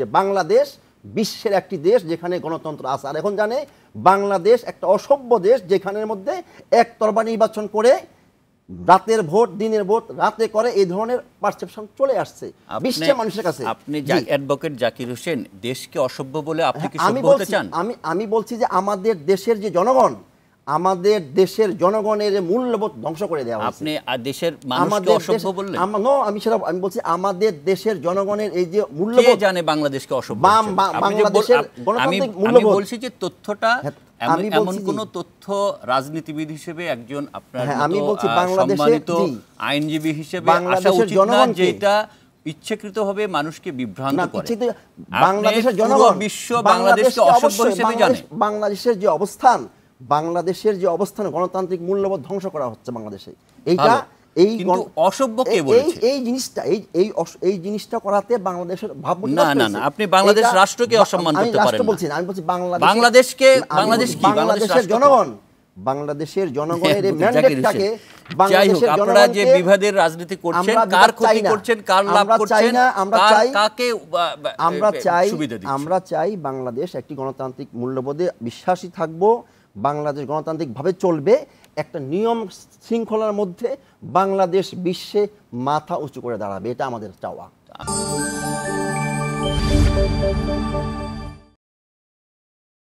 যে বাংলাদেশ বিশ্বের একটি দেশ যেখানে গণতন্ত্র আছে আর এখন জানে বাংলাদেশ একটা অসভ্য দেশ যেখানের মধ্যে একতরফা নির্বাচন করে রাতের ভোট দিনের ভোট রাতে করে এই ধরনের পারসেপশন চলে আসছে বিশ্বের মানুষের কাছে আপনি অ্যাডভোকেট জাকির হোসেন দেশকে অসভ্য বলে আপনি কি হ্যাঁ, আমি বলতে চান আমি আমি বলছি যে আমাদের দেশের যে জনগণ আমাদের দেশের জনগণের মূল্যবোধ ধ্বংস করে দেওয়া আপনি দেশের আমাদের আমি সেটা আমি বলছি আমাদের দেশের জনগণের এই যে মূল্যবোধ জানে বাংলাদেশকে অসভ্য বাংলাদেশের বলছি যে তথ্যটা হ্যাঁ, এমন কোন তথ্য রাজনীতিবিদ হিসেবে একজন আপনার হ্যাঁ, আমি বলছি সম্মানিত আইনজীবী হিসেবে আসা উচিত না যেটা ইচ্ছাকৃতভাবে মানুষকে বিভ্রান্ত করে বাংলাদেশের জনগণ বিশ্ব বাংলাদেশকে অসভ্য হিসেবে জানে বাংলাদেশের যে অবস্থান বাংলাদেশের যে অবস্থান গণতান্ত্রিক মূল্যবোধ ধ্বংস করা হচ্ছে বাংলাদেশে এইটা এই বলেছে এই জিনিসটা এই এই জিনিসটা করাতে বাংলাদেশের না না না আপনি বাংলাদেশ রাষ্ট্রকে অসম্মান করতে পারেন বলছি আমি বলছি বাংলাদেশ বাংলাদেশকে বাংলাদেশ কি বাংলাদেশের জনগণ বাংলাদেশের জনগণের এই ম্যান্ডেটটাকে বাংলাদেশের আপনারা যে বিভাদের রাজনীতি করছেন কার ক্ষতি করছেন কার লাভ করছেন আমরা চাই কাকে আমরা চাই আমরা চাই বাংলাদেশ একটি গণতান্ত্রিক মূল্যবোধে বিশ্বাসী থাকবো বাংলাদেশ গণতান্ত্রিকভাবে চলবে একটা নিয়ম শৃঙ্খলার মধ্যে বাংলাদেশ বিশ্বে মাথা উঁচু করে দাঁড়াবে এটা আমাদের চাওয়া